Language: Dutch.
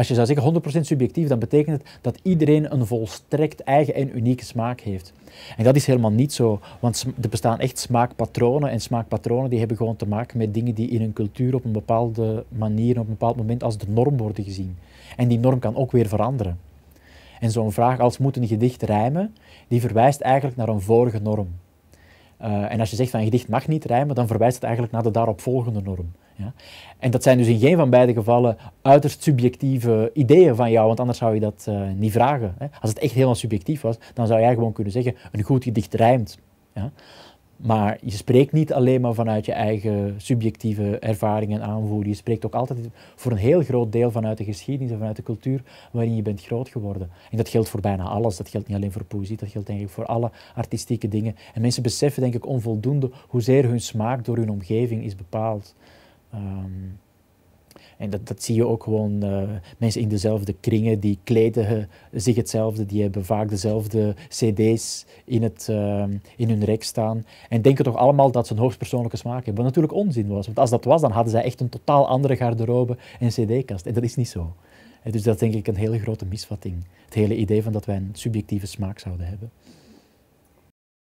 als je zou zeggen 100% subjectief, dan betekent het dat iedereen een volstrekt eigen en unieke smaak heeft. En dat is helemaal niet zo, want er bestaan echt smaakpatronen. En smaakpatronen die hebben gewoon te maken met dingen die in een cultuur op een bepaalde manier, op een bepaald moment als de norm worden gezien. En die norm kan ook weer veranderen. En zo'n vraag als moet een gedicht rijmen, die verwijst eigenlijk naar een vorige norm. Eh, en als je zegt van een gedicht mag niet rijmen, dan verwijst het eigenlijk naar de daaropvolgende norm. Ja? En dat zijn dus in geen van beide gevallen uiterst subjectieve ideeën van jou, want anders zou je dat eh, niet vragen. Hè? Als het echt helemaal subjectief was, dan zou jij gewoon kunnen zeggen: een goed gedicht rijmt. Ja? Maar je spreekt niet alleen maar vanuit je eigen subjectieve ervaringen en aanvoelen. Je spreekt ook altijd voor een heel groot deel vanuit de geschiedenis en vanuit de cultuur waarin je bent groot geworden. En dat geldt voor bijna alles. Dat geldt niet alleen voor poëzie, dat geldt eigenlijk voor alle artistieke dingen. En mensen beseffen denk ik onvoldoende hoezeer hun smaak door hun omgeving is bepaald. Ehm, en dat, zie je ook gewoon eh, mensen in dezelfde kringen, die kleden zich hetzelfde, die hebben vaak dezelfde cd's in, het, ehm, in hun rek staan. En denken toch allemaal dat ze een hoogstpersoonlijke smaak hebben, wat natuurlijk onzin was. Want als dat was, dan hadden zij echt een totaal andere garderobe en cd-kast. En dat is niet zo. dus dat is denk ik een hele grote misvatting. Het hele idee van dat wij een subjectieve smaak zouden hebben.